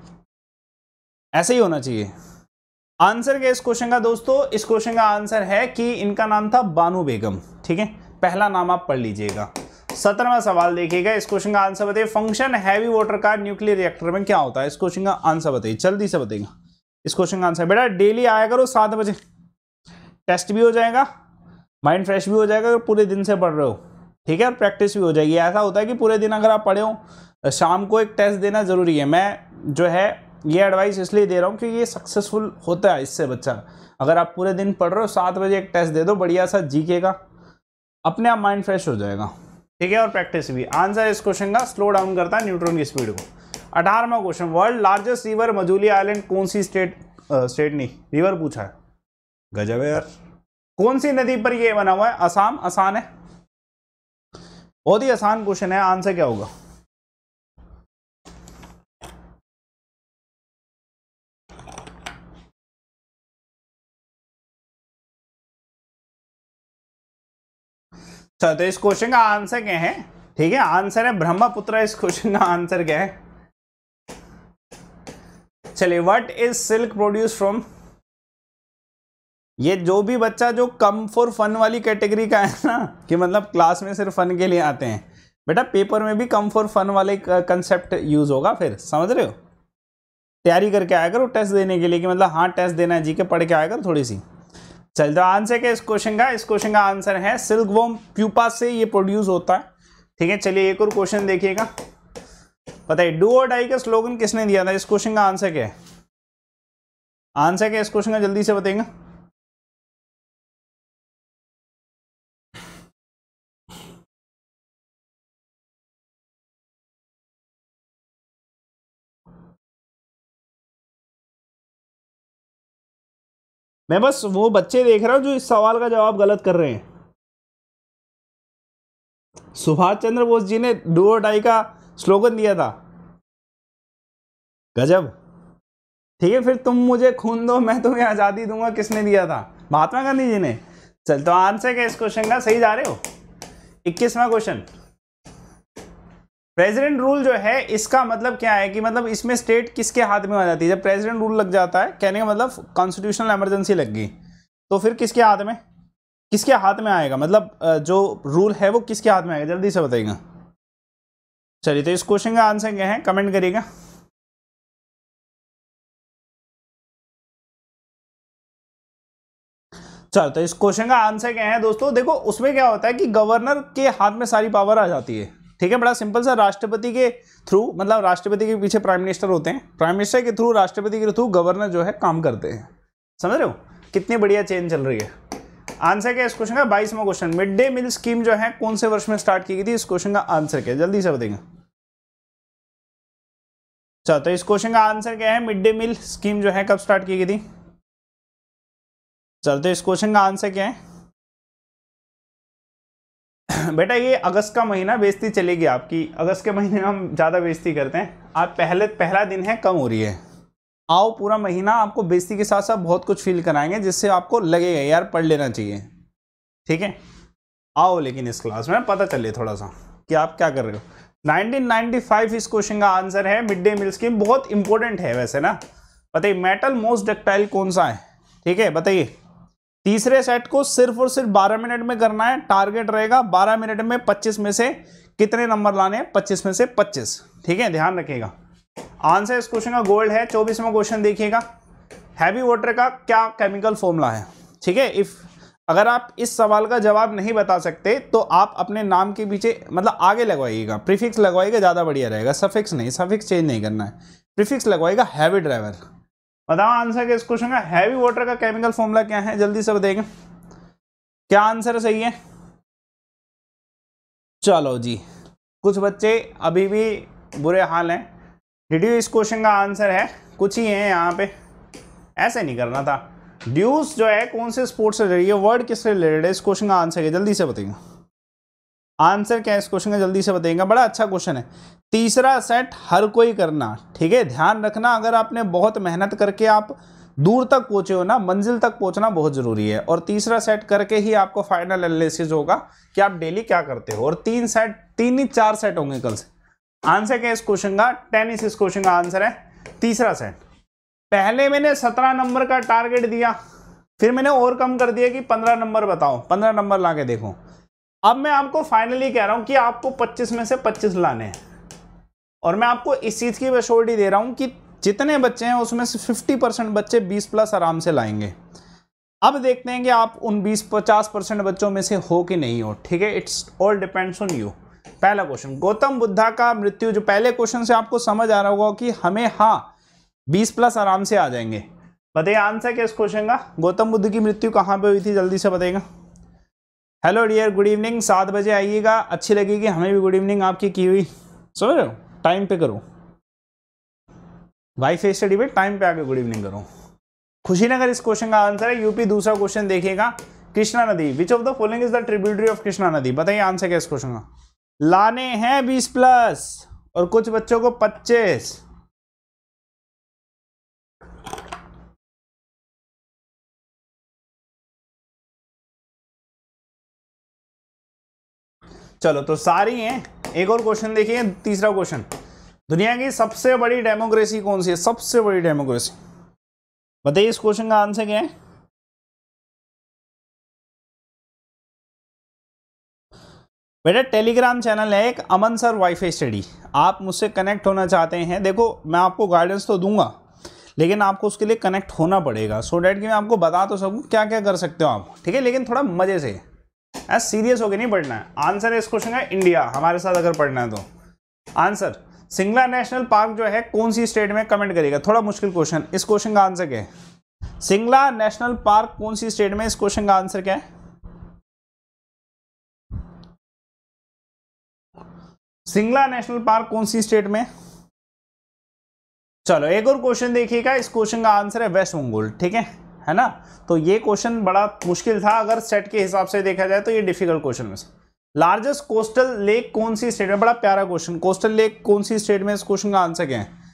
ऐसे ही होना चाहिए आंसर क्या इस क्वेश्चन का दोस्तों इस क्वेश्चन का आंसर है कि इनका नाम था बानू बेगम ठीक है पहला नाम आप पढ़ लीजिएगा सत्रहवा सवाल देखिएगा इस क्वेश्चन का आंसर बताइए फंक्शन हैवी वाटर का न्यूक्लियर रिएक्टर में क्या होता है इस क्वेश्चन का आंसर बताइए जल्दी से बताइएगा इस क्वेश्चन का आंसर बेटा डेली आया करो सात बजे टेस्ट भी हो जाएगा माइंड फ्रेश भी हो जाएगा अगर पूरे दिन से पढ़ रहे हो ठीक है और प्रैक्टिस भी हो जाएगी ऐसा होता है कि पूरे दिन अगर आप पढ़े हो शाम को एक टेस्ट देना ज़रूरी है मैं जो है ये एडवाइस इसलिए दे रहा हूँ कि ये सक्सेसफुल होता है इससे बच्चा अगर आप पूरे दिन पढ़ रहे हो सात बजे एक टेस्ट दे दो बढ़िया सा जीके का अपने आप माइंड फ्रेश हो जाएगा ठीक है और प्रैक्टिस भी आंसर इस क्वेश्चन का स्लो डाउन करता है न्यूट्रॉन की स्पीड को अठारहवा question world largest river Majuli island कौन सी स्टेट स्टेट नहीं रिवर पूछा है गजब यार कौन सी नदी पर ये बना हुआ है आसाम आसान है बहुत ही आसान क्वेश्चन है आंसर क्या होगा अच्छा तो इस क्वेश्चन का आंसर क्या है ठीक है आंसर है ब्रह्मपुत्र इस क्वेश्चन का आंसर क्या है चलिए what is silk produce from ये जो भी बच्चा जो कम फॉर फन वाली कैटेगरी का है ना कि मतलब क्लास में सिर्फ फन के लिए आते हैं बेटा पेपर में भी कम फॉर फन वाले कंसेप्ट यूज होगा फिर समझ रहे हो तैयारी करके आया करो टेस्ट देने के लिए कि मतलब हाँ टेस्ट देना है जी के पढ़ के आया करो थोड़ी सी चल तो आंसर क्या इस क्वेश्चन का इस क्वेश्चन का आंसर है सिल्क वोम प्यूपा से ये प्रोड्यूस होता है ठीक है चलिए एक और क्वेश्चन देखिएगा बताइए डू और डाई का स्लोगन किसने दिया था इस क्वेश्चन का आंसर क्या है आंसर क्या इस क्वेश्चन का जल्दी से बताएंगा मैं बस वो बच्चे देख रहा हूँ जो इस सवाल का जवाब गलत कर रहे हैं सुभाष चंद्र बोस जी ने डू और डाई का स्लोगन दिया था गजब ठीक है फिर तुम मुझे खून दो मैं तुम्हें आज़ादी दूंगा किसने दिया था महात्मा गांधी जी ने चल तो आंसर क्या इस क्वेश्चन का सही जा रहे हो इक्कीसवा क्वेश्चन प्रेसिडेंट रूल जो है इसका मतलब क्या है कि मतलब इसमें स्टेट किसके हाथ में आ जाती है जब प्रेसिडेंट रूल लग जाता है कहने का मतलब कॉन्स्टिट्यूशनल एमरजेंसी लग गई तो फिर किसके हाथ में किसके हाथ में आएगा मतलब जो रूल है वो किसके हाथ में आएगा जल्दी से बताइएगा चलिए तो इस क्वेश्चन का आंसर क्या है कमेंट करिएगा चलो तो इस क्वेश्चन का आंसर क्या है दोस्तों देखो उसमें क्या होता है कि गवर्नर के हाथ में सारी पावर आ जाती है ठीक है बड़ा सिंपल सा राष्ट्रपति के थ्रू मतलब राष्ट्रपति के पीछे प्राइम मिनिस्टर होते हैं प्राइम मिनिस्टर के थ्रू राष्ट्रपति के थ्रू गवर्नर जो है काम करते हैं समझ रहे हो कितनी बढ़िया चेंज चल रही है आंसर क्या इस क्वेश्चन का बाईसवा question mid day meal scheme जो है कौन से वर्ष में स्टार्ट की गई थी इस क्वेश्चन का आंसर क्या है जल्दी से बताएंगे अच्छा तो इस क्वेश्चन का आंसर क्या है मिड डे मील स्कीम जो है कब स्टार्ट की गई थी चलते तो इस क्वेश्चन का आंसर क्या है [coughs] बेटा ये अगस्त का महीना बेजती चलेगी आपकी अगस्त के महीने में हम ज़्यादा बेजती करते हैं आप पहले पहला दिन है कम हो रही है आओ पूरा महीना आपको बेजती के साथ साथ बहुत कुछ फील कराएंगे जिससे आपको लगेगा यार पढ़ लेना चाहिए ठीक है आओ लेकिन इस क्लास में पता चले थोड़ा सा कि आप क्या कर रहे हो 1995 इस क्वेश्चन का आंसर है मिड डे मील स्कीम बहुत इंपॉर्टेंट है वैसे ना बताइए मेटल मोस्ट डक्टाइल कौन सा है ठीक है बताइए तीसरे सेट को सिर्फ और सिर्फ 12 मिनट में करना है टारगेट रहेगा 12 मिनट में 25 में से कितने नंबर लाने 25 में से 25 ठीक है ध्यान रखिएगा आंसर इस क्वेश्चन का गोल्ड है चौबीसवा क्वेश्चन देखिएगा हैवी वाटर का क्या केमिकल फॉर्मूला है ठीक है इफ़ अगर आप इस सवाल का जवाब नहीं बता सकते तो आप अपने नाम के पीछे मतलब आगे लगवाइएगा प्रीफिक्स लगवाइएगा ज़्यादा बढ़िया रहेगा सफिक्स नहीं सफिक्स चेंज नहीं करना है प्रीफिक्स लगवाइएगा हैवी ड्राइवर बताओ आंसर के इस क्वेश्चन का हैवी वाटर का केमिकल फॉर्मूला क्या है जल्दी से बताइए क्या आंसर सही है चलो जी कुछ बच्चे अभी भी बुरे हाल हैं डी इस क्वेश्चन का आंसर है कुछ ही है यहाँ पे ऐसे नहीं करना था ड्यूस जो है कौन से स्पोर्ट्स से रिलेटेड है वर्ड किससे रिलेटेड है इस क्वेश्चन का आंसर है जल्दी से बताइए आंसर क्या है इस क्वेश्चन का जल्दी से बताएंगे बड़ा अच्छा क्वेश्चन है तीसरा सेट हर कोई करना ठीक है ध्यान रखना अगर आपने बहुत मेहनत करके आप दूर तक पहुंचे हो ना मंजिल तक पहुंचना बहुत ज़रूरी है और तीसरा सेट करके ही आपको फाइनल एनालिसिस होगा कि आप डेली क्या करते हो और तीन सेट तीन ही चार सेट होंगे कल से आंसर क्या है इस क्वेश्चन का टेनिस इस क्वेश्चन का आंसर है तीसरा सेट पहले मैंने सत्रह नंबर का टारगेट दिया फिर मैंने और कम कर दिया कि पंद्रह नंबर बताओ पंद्रह नंबर ला के देखो अब मैं आपको फाइनली कह रहा हूं कि आपको 25 में से 25 लाने हैं और मैं आपको इस चीज़ की वेश्योरिटी दे रहा हूं कि जितने बच्चे हैं उसमें से 50 परसेंट बच्चे 20 प्लस आराम से लाएंगे अब देखते हैं कि आप उन 20 50 परसेंट बच्चों में से हो कि नहीं हो ठीक है it's all depends on you पहला क्वेश्चन गौतम बुद्धा का मृत्यु जो पहले क्वेश्चन से आपको समझ आ रहा होगा कि हमें हाँ बीस प्लस आराम से आ जाएंगे बताइए आंसर क्या इस क्वेश्चन का गौतम बुद्ध की मृत्यु कहाँ पे हुई थी जल्दी से बताएगा हेलो डियर गुड इवनिंग सात बजे आइएगा अच्छी लगेगी हमें भी गुड इवनिंग आपकी की हुई समझ रहे हो टाइम पे करो वाई फेस स्टडी पे टाइम पे आके गुड इवनिंग करो खुशीनगर इस क्वेश्चन का आंसर है यूपी दूसरा क्वेश्चन देखिएगा कृष्णा नदी which of the following is the tributary of Krishna नदी बताइए आंसर क्या इस क्वेश्चन का लाने हैं बीस प्लस और कुछ बच्चों को पच्चीस चलो तो सारी हैं एक और क्वेश्चन देखिए तीसरा क्वेश्चन दुनिया की सबसे बड़ी डेमोक्रेसी कौन सी है सबसे बड़ी डेमोक्रेसी बताइए इस क्वेश्चन का आंसर क्या है बेटा टेलीग्राम चैनल है एक अमन सर वाईफाई स्टडी आप मुझसे कनेक्ट होना चाहते हैं देखो मैं आपको गाइडेंस तो दूंगा लेकिन आपको उसके लिए कनेक्ट होना पड़ेगा सो so डैट कि मैं आपको बता तो सकूँ क्या क्या कर सकते हो आप ठीक है लेकिन थोड़ा मज़े से यार सीरियस होके नहीं पढ़ना है आंसर है इस क्वेश्चन का इंडिया हमारे साथ अगर पढ़ना है तो आंसर सिंगला नेशनल पार्क जो है कौन सी स्टेट में कमेंट करेगा थोड़ा मुश्किल क्वेश्चन इस क्वेश्चन का आंसर क्या है सिंगला नेशनल पार्क कौन सी स्टेट में इस क्वेश्चन का आंसर क्या है सिंगला नेशनल पार्क कौन सी स्टेट में चलो एक और क्वेश्चन देखिएगा इस क्वेश्चन का आंसर है वेस्ट बंगाल ठीक है है ना तो ये क्वेश्चन बड़ा मुश्किल था अगर सेट के हिसाब से देखा जाए तो ये डिफिकल्ट क्वेश्चन में से लार्जेस्ट कोस्टल लेक कौन सी स्टेट में बड़ा प्यारा क्वेश्चन कोस्टल लेक कौन सी स्टेट में इस क्वेश्चन का आंसर क्या है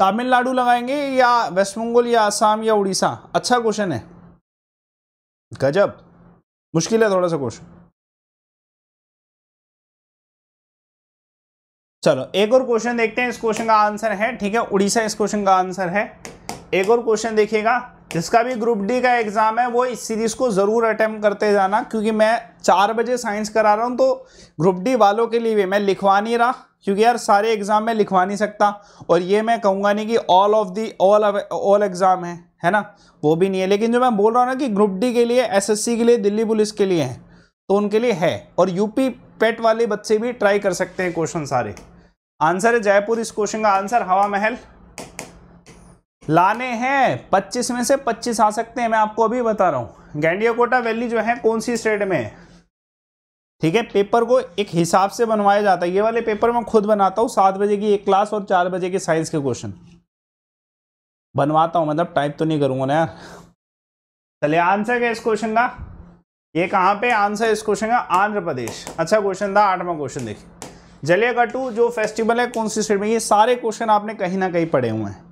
तमिलनाडु लगाएंगे या वेस्ट बंगाल या आसाम या उड़ीसा अच्छा क्वेश्चन है गजब मुश्किल है थोड़ा सा क्वेश्चन चलो एक और क्वेश्चन देखते हैं इस क्वेश्चन का आंसर है ठीक है उड़ीसा इस क्वेश्चन का आंसर है एक और क्वेश्चन देखिएगा जिसका भी ग्रुप डी का एग्ज़ाम है वो इस सीरीज़ को ज़रूर अटेम्प्ट करते जाना क्योंकि मैं चार बजे साइंस करा रहा हूँ तो ग्रुप डी वालों के लिए भी मैं लिखवा नहीं रहा क्योंकि यार सारे एग्ज़ाम में लिखवा नहीं सकता और ये मैं कहूँगा नहीं कि all of the all all exam है है ना वो भी नहीं है लेकिन जो मैं बोल रहा हूँ ना कि ग्रुप डी के लिए एसएससी के लिए दिल्ली पुलिस के लिए है तो उनके लिए है और यूपी पेट वाले बच्चे भी ट्राई कर सकते हैं क्वेश्चन सारे आंसर है जयपुर इस क्वेश्चन का आंसर हवा महल लाने हैं 25 में से 25 आ सकते हैं मैं आपको अभी बता रहा हूं गैंडिया कोटा वैली जो है कौन सी स्टेट में ठीक है पेपर को एक हिसाब से बनवाया जाता है ये वाले पेपर मैं खुद बनाता हूँ सात बजे की एक क्लास और चार बजे के साइंस के क्वेश्चन बनवाता हूँ मतलब टाइप तो नहीं करूँगा ना यार चलिए आंसर क्या इस क्वेश्चन का ये कहाँ पे आंसर इस क्वेश्चन का आंध्र प्रदेश अच्छा क्वेश्चन था आठवां क्वेश्चन देखिए जलिया जो फेस्टिवल है कौन सी स्टेट में ये सारे क्वेश्चन आपने कहीं ना कहीं पढ़े हुए हैं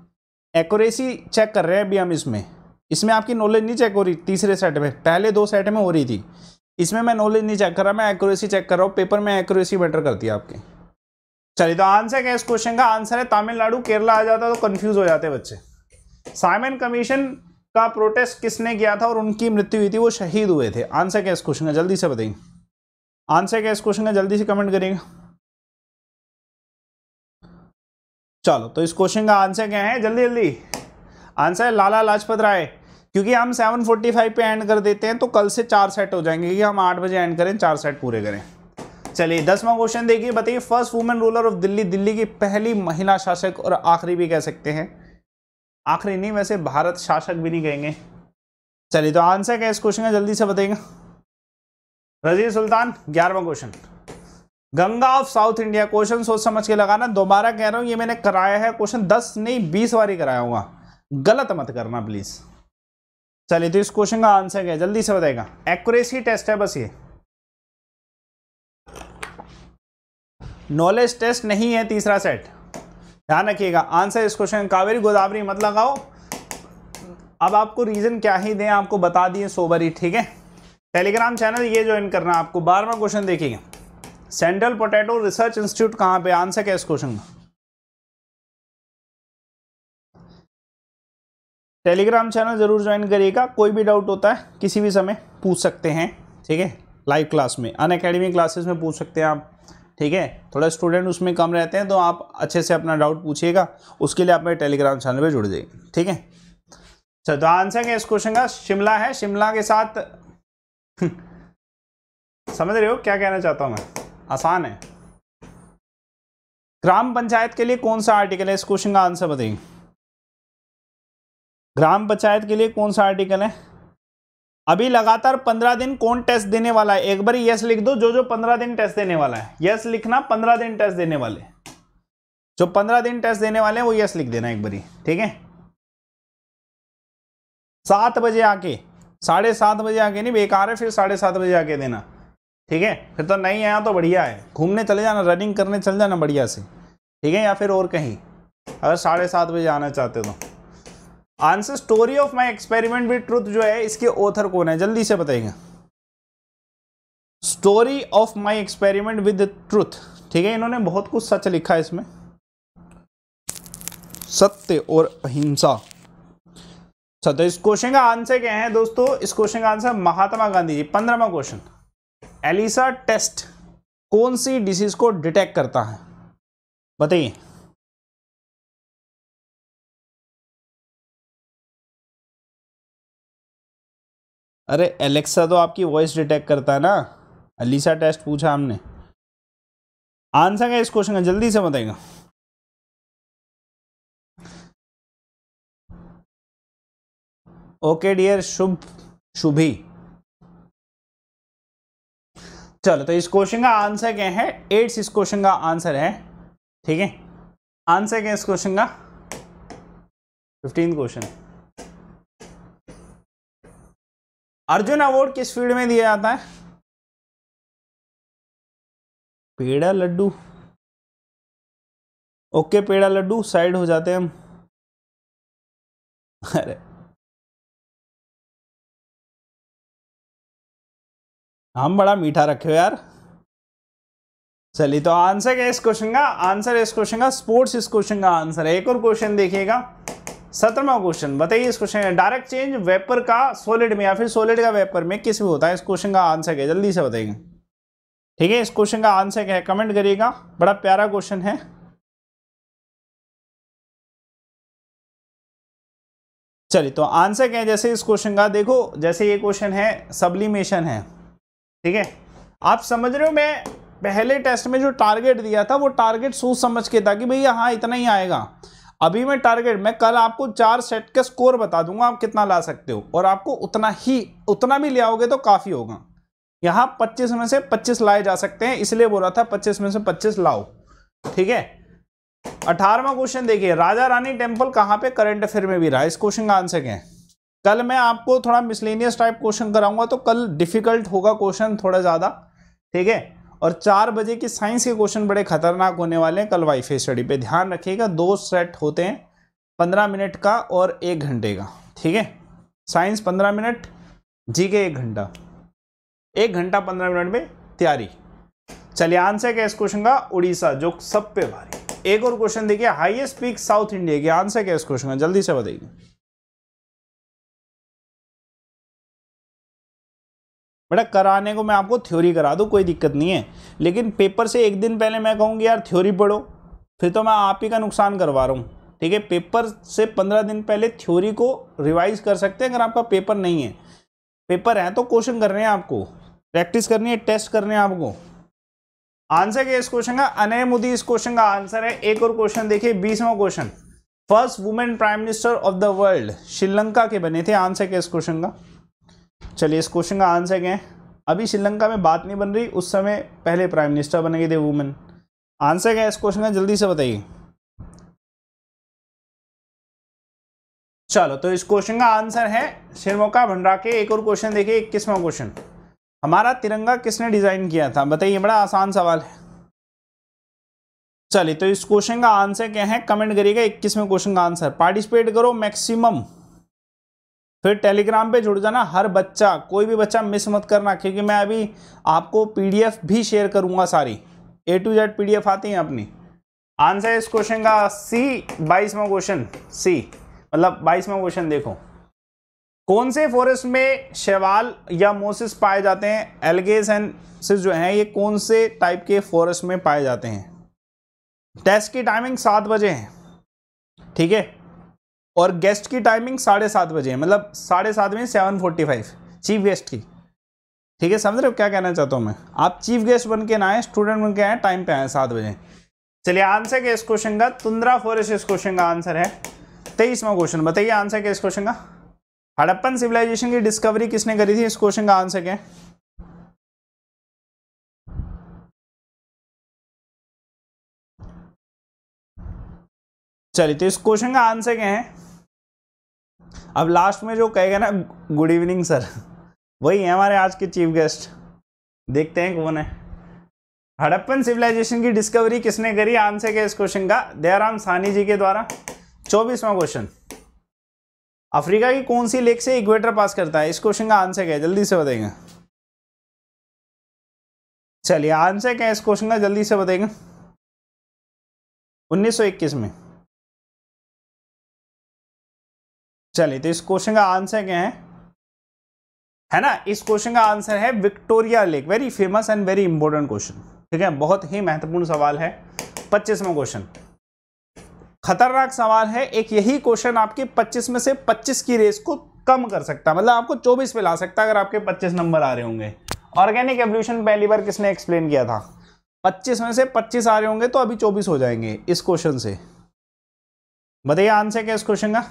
एक्यूरेसी चेक कर रहे हैं अभी हम इसमें इसमें आपकी नॉलेज नहीं चेक हो रही तीसरे सेट में पहले दो सेट में हो रही थी इसमें मैं नॉलेज नहीं चेक कर रहा मैं एक्यूरेसी चेक कर रहा हूँ पेपर में एक्यूरेसी बेटर करती है आपकी चलिए तो आंसर क्या इस क्वेश्चन का आंसर है तमिलनाडु केरला आ जाता तो कन्फ्यूज हो जाते बच्चे साइमन कमीशन का प्रोटेस्ट किसने किया था और उनकी मृत्यु हुई थी वो शहीद हुए थे आंसर क्या इस क्वेश्चन का जल्दी से बताइए आंसर क्या इस क्वेश्चन का जल्दी से कमेंट करेगा चलो तो इस क्वेश्चन का आंसर क्या है जल्दी जल्दी आंसर है लाला लाजपत राय क्योंकि हम 7:45 पे एंड कर देते हैं तो कल से चार सेट हो जाएंगे कि हम आठ बजे एंड करें चार सेट पूरे करें चलिए दसवां क्वेश्चन देखिए बताइए first women ruler of Delhi Delhi की पहली महिला शासक और आखिरी भी कह सकते हैं आखिरी नहीं वैसे भारत शासक भी नहीं कहेंगे चलिए तो आंसर क्या इस क्वेश्चन का जल्दी से बताइएगा रजी सुल्तान ग्यारहवा question Ganga of south India question सोच समझ के लगाना दोबारा कह रहा हूं ये मैंने कराया है क्वेश्चन दस नहीं बीस बार ही कराया हुआ गलत मत करना प्लीज चलिए तो इस क्वेश्चन का आंसर क्या है जल्दी से बताएगा एक्यूरेसी टेस्ट है बस ये नॉलेज टेस्ट नहीं है तीसरा सेट ध्यान रखिएगा आंसर इस क्वेश्चन कावेरी गोदावरी मत लगाओ अब आपको रीज़न क्या ही दें आपको बता दिए सोबर ही ठीक है टेलीग्राम चैनल ये ज्वाइन करना आपको बारहवा क्वेश्चन देखिएगा सेंट्रल पोटैटो रिसर्च इंस्टीट्यूट कहां पे आंसर क्या इस क्वेश्चन का टेलीग्राम चैनल जरूर ज्वाइन करिएगा कोई भी डाउट होता है किसी भी समय पूछ सकते हैं ठीक है लाइव क्लास में अन अकेडमी क्लासेस में पूछ सकते हैं आप ठीक है थोड़ा स्टूडेंट उसमें कम रहते हैं तो आप अच्छे से अपना डाउट पूछिएगा उसके लिए आप मेरे टेलीग्राम चैनल पे जुड़ जाइए ठीक है चल अच्छा, तो आंसर क्या इस क्वेश्चन का शिमला है शिमला के साथ [laughs] समझ रहे हो क्या कहना चाहता हूँ मैं आसान है ग्राम पंचायत के लिए कौन सा आर्टिकल है इस क्वेश्चन का आंसर बताइए ग्राम पंचायत के लिए कौन सा आर्टिकल है अभी लगातार पंद्रह दिन कौन टेस्ट देने वाला है एक बार यस लिख दो जो जो पंद्रह दिन टेस्ट देने वाला है यस लिखना पंद्रह दिन टेस्ट देने वाले जो पंद्रह दिन टेस्ट देने वाले हैं वो यस लिख देना एक बारी ठीक है सात बजे आके साढ़े सात बजे आके नहीं बेकार है फिर साढ़े सात बजे आके देना ठीक है फिर तो नहीं आया तो बढ़िया है घूमने चले जाना रनिंग करने चल जाना बढ़िया से ठीक है या फिर और कहीं अगर साढ़े सात बजे आना चाहते तो answer story of my experiment with truth जो है इसके ऑथर कौन है जल्दी से बताएंगे story of my experiment with truth ठीक है इन्होंने बहुत कुछ सच लिखा है इसमें सत्य और अहिंसा अच्छा तो इस क्वेश्चन का आंसर क्या है दोस्तों इस क्वेश्चन का आंसर महात्मा गांधी जी पंद्रहवा क्वेश्चन एलिसा टेस्ट कौन सी डिसीज को डिटेक्ट करता है बताइए अरे एलेक्सा तो आपकी वॉइस डिटेक्ट करता है ना अलीसा टेस्ट पूछा हमने आंसर क्या इस क्वेश्चन का जल्दी से बताएगा ओके डियर शुभ शुभी चलो तो इस क्वेश्चन का आंसर क्या है एट्स इस क्वेश्चन का आंसर है ठीक है आंसर क्या है इस क्वेश्चन का फिफ्टीन क्वेश्चन अर्जुन अवार्ड किस फील्ड में दिया जाता है पेड़ा लड्डू ओके पेड़ा लड्डू साइड हो जाते हैं हम अरे हम बड़ा मीठा रखे हो यार चलिए तो आंसर क्या इस क्वेश्चन का आंसर इस क्वेश्चन का स्पोर्ट्स इस क्वेश्चन का आंसर है एक और क्वेश्चन देखिएगा सत्रहवा क्वेश्चन बताइए इस क्वेश्चन का डायरेक्ट चेंज वेपर का सोलिड में या फिर सोलिड का वेपर में किस में होता है इस क्वेश्चन का आंसर क्या जल्दी से बताइए ठीक है इस क्वेश्चन का आंसर क्या है कमेंट करिएगा बड़ा प्यारा क्वेश्चन है चलिए तो आंसर क्या है जैसे इस क्वेश्चन का देखो जैसे ये क्वेश्चन है सब्लिमेशन है ठीक है आप समझ रहे हो मैं पहले टेस्ट में जो टारगेट दिया था वो टारगेट सोच समझ के था कि भैया हाँ इतना ही आएगा अभी मैं टारगेट मैं कल आपको चार सेट के स्कोर बता दूंगा आप कितना ला सकते हो और आपको उतना ही उतना भी ले आओगे तो काफ़ी होगा यहाँ 25 में से 25 लाए जा सकते हैं इसलिए बोल रहा था 25 में से 25 लाओ ठीक है अठारहवा क्वेश्चन देखिए राजा रानी टेम्पल कहाँ पे करंट अफेयर में भी रहा इस क्वेश्चन का आंसर क्या है कल मैं आपको थोड़ा मिसलेनियस टाइप क्वेश्चन कराऊंगा तो कल डिफिकल्ट होगा क्वेश्चन थोड़ा ज़्यादा ठीक है और चार बजे की साइंस के क्वेश्चन बड़े खतरनाक होने वाले हैं कल वाईफाई स्टडी पे ध्यान रखिएगा दो सेट होते हैं पंद्रह मिनट का और एक घंटे का ठीक है साइंस पंद्रह मिनट जी के एक घंटा एक घंटा पंद्रह मिनट में तैयारी चलिए आंसर क्या इस क्वेश्चन का उड़ीसा जो सब पे भारी एक और क्वेश्चन देखिए हाईएस्ट पीक साउथ इंडिया की आंसर क्या इस क्वेश्चन का जल्दी से बताइए बेटा कराने को मैं आपको थ्योरी करा दूँ कोई दिक्कत नहीं है लेकिन पेपर से एक दिन पहले मैं कहूँगी यार थ्योरी पढ़ो फिर तो मैं आप ही का नुकसान करवा रहा हूँ ठीक है पेपर से पंद्रह दिन पहले थ्योरी को रिवाइज कर सकते हैं अगर आपका पेपर नहीं है पेपर है तो क्वेश्चन कर रहे हैं आपको प्रैक्टिस करनी है टेस्ट करने हैं आपको आंसर क्या इस क्वेश्चन का अनय मोदी इस क्वेश्चन का आंसर है एक और क्वेश्चन देखिए बीसवा question first women prime minister of the world Sri Lanka के बने थे आंसर क्या इस क्वेश्चन का चलिए इस क्वेश्चन का आंसर क्या है अभी श्रीलंका में बात नहीं बन रही उस समय पहले प्राइम मिनिस्टर बन गए थे वुमेन आंसर क्या है इस क्वेश्चन का जल्दी से बताइए चलो तो इस क्वेश्चन का आंसर है शिरमोका भंडरा के एक और क्वेश्चन देखिए इक्कीसवा क्वेश्चन हमारा तिरंगा किसने डिजाइन किया था बताइए बड़ा आसान सवाल है चलिए तो इस क्वेश्चन का आंसर क्या है कमेंट करिएगा इक्कीसवें क्वेश्चन का आंसर पार्टिसिपेट करो मैक्सिमम फिर टेलीग्राम पे जुड़ जाना हर बच्चा कोई भी बच्चा मिस मत करना क्योंकि मैं अभी आपको पीडीएफ भी शेयर करूंगा सारी ए टू जेड पीडीएफ आती हैं अपनी आंसर इस क्वेश्चन का सी बाईसवा क्वेश्चन सी मतलब बाईसवा क्वेश्चन देखो कौन से फॉरेस्ट में शैवाल या मोसिस पाए जाते हैं एलगेस एंड जो हैं ये कौन से टाइप के फॉरेस्ट में पाए जाते हैं टेस्ट की टाइमिंग सात बजे है ठीक है और गेस्ट की टाइमिंग साढ़े सात बजे है मतलब साढ़े सात में seven forty five chief guest की ठीक है समझ रहे हो क्या कहना चाहता हूँ मैं आप चीफ गेस्ट बन के ना आए स्टूडेंट बन के आए टाइम पे आए सात बजे चलिए आंसर क्या इस क्वेश्चन का तुंद्रा फॉरेस्ट इस क्वेश्चन का आंसर है तेईसवा क्वेश्चन बताइए आंसर क्या इस क्वेश्चन का हड़प्पन सिविलाइजेशन की डिस्कवरी किसने करी थी इस क्वेश्चन का आंसर क्या है चलिए तो इस क्वेश्चन का आंसर क्या है अब लास्ट में जो कहेगा ना गुड इवनिंग सर वही है हमारे आज के चीफ गेस्ट देखते हैं कौन है हड़प्पन सिविलाइजेशन की डिस्कवरी किसने करी आंसर क्या इस क्वेश्चन का दयाराम सानी जी के द्वारा चौबीसवा क्वेश्चन अफ्रीका की कौन सी लेक से इक्वेटर पास करता है इस क्वेश्चन का आंसर क्या है जल्दी से बताएंगे चलिए आंसर क्या है इस क्वेश्चन का जल्दी से बताएंगे 1921 में चलिए तो इस क्वेश्चन का आंसर क्या है है ना इस क्वेश्चन का आंसर है Victoria lake very famous and very important question ठीक है बहुत ही महत्वपूर्ण सवाल है पच्चीसवा क्वेश्चन खतरनाक सवाल है एक यही क्वेश्चन आपके 25 में से 25 की रेस को कम कर सकता है मतलब आपको 24 पे ला सकता है अगर आपके 25 नंबर आ रहे होंगे ऑर्गेनिक एवोल्यूशन पहली बार किसने एक्सप्लेन किया था 25 में से 25 आ रहे होंगे तो अभी 24 हो जाएंगे इस क्वेश्चन से बताइए आंसर क्या इस क्वेश्चन का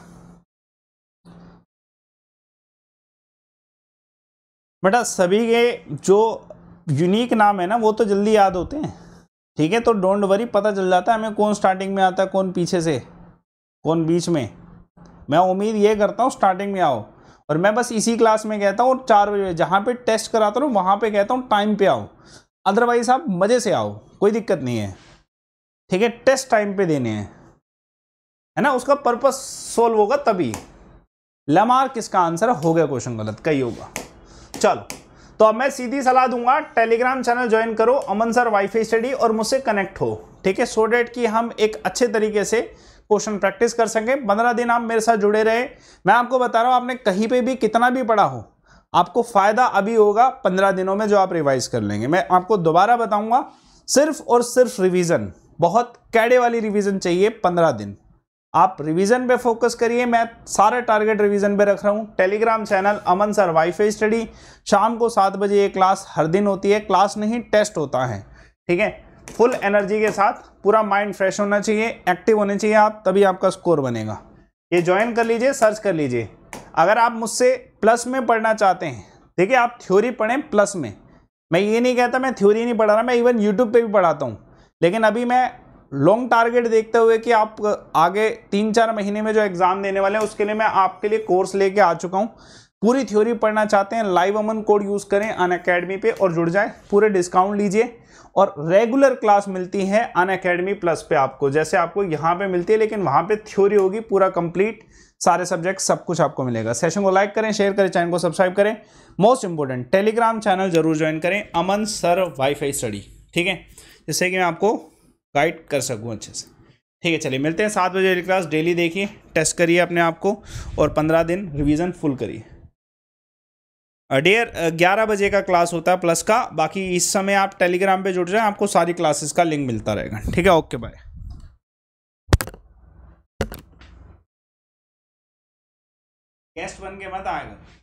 बेटा हाँ, सभी के जो यूनिक नाम है ना वो तो जल्दी याद होते हैं ठीक है तो डोंट वरी पता चल जाता है हमें कौन स्टार्टिंग में आता है कौन पीछे से कौन बीच में मैं उम्मीद ये करता हूँ स्टार्टिंग में आओ और मैं बस इसी क्लास में कहता हूँ चार बजे जहाँ पे टेस्ट कराता हूँ वहाँ पे कहता हूँ टाइम पे आओ अदरवाइज आप मज़े से आओ कोई दिक्कत नहीं है ठीक है टेस्ट टाइम पे देने हैं है ना उसका पर्पज सोल्व होगा तभी लमार किसका आंसर हो गया क्वेश्चन गलत कई होगा चलो तो अब मैं सीधी सलाह दूंगा टेलीग्राम चैनल ज्वाइन करो अमन सर वाईफाई स्टडी और मुझसे कनेक्ट हो ठीक है सो डेट कि हम एक अच्छे तरीके से क्वेश्चन प्रैक्टिस कर सकें पंद्रह दिन आप मेरे साथ जुड़े रहे मैं आपको बता रहा हूँ आपने कहीं पे भी कितना भी पढ़ा हो आपको फ़ायदा अभी होगा पंद्रह दिनों में जो आप रिवाइज कर लेंगे मैं आपको दोबारा बताऊंगा सिर्फ और सिर्फ रिविज़न बहुत कैडे वाली रिविज़न चाहिए पंद्रह दिन आप रिवीजन पे फोकस करिए मैं सारे टारगेट रिवीजन पे रख रहा हूँ Telegram channel Aman sir wifi study शाम को सात बजे ये क्लास हर दिन होती है क्लास नहीं टेस्ट होता है ठीक है फुल एनर्जी के साथ पूरा माइंड फ्रेश होना चाहिए एक्टिव होने चाहिए आप तभी आपका स्कोर बनेगा ये ज्वाइन कर लीजिए सर्च कर लीजिए अगर आप मुझसे प्लस में पढ़ना चाहते हैं देखिए आप थ्योरी पढ़ें प्लस में मैं ये नहीं कहता मैं थ्योरी नहीं पढ़ा रहा मैं इवन यूट्यूब पर भी पढ़ाता हूँ लेकिन अभी मैं लॉन्ग टारगेट देखते हुए कि आप आगे तीन चार महीने में जो एग्ज़ाम देने वाले हैं उसके लिए मैं आपके लिए कोर्स लेके आ चुका हूँ पूरी थ्योरी पढ़ना चाहते हैं लाइव अमन कोड यूज़ करें अन अकेडमी पे और जुड़ जाए पूरे डिस्काउंट लीजिए और रेगुलर क्लास मिलती है अन अकेडमी प्लस पे आपको जैसे आपको यहाँ पे मिलती है लेकिन वहाँ पे थ्योरी होगी पूरा कंप्लीट सारे सब्जेक्ट सब कुछ आपको मिलेगा सेशन को लाइक करें शेयर करें चैनल को सब्सक्राइब करें मोस्ट इंपॉर्टेंट टेलीग्राम चैनल जरूर ज्वाइन करें अमन सर वाईफाई स्टडी ठीक है जिससे कि मैं आपको गाइड कर सकूँ अच्छे से ठीक है चलिए मिलते हैं सात बजे क्लास डेली देखिए टेस्ट करिए अपने आप को और पंद्रह दिन रिवीजन फुल करिए डेयर ग्यारह बजे का क्लास होता है प्लस का बाकी इस समय आप टेलीग्राम पे जुड़ जाएं आपको सारी क्लासेस का लिंक मिलता रहेगा ठीक है ओके बाय गेस्ट बन के मत आएगा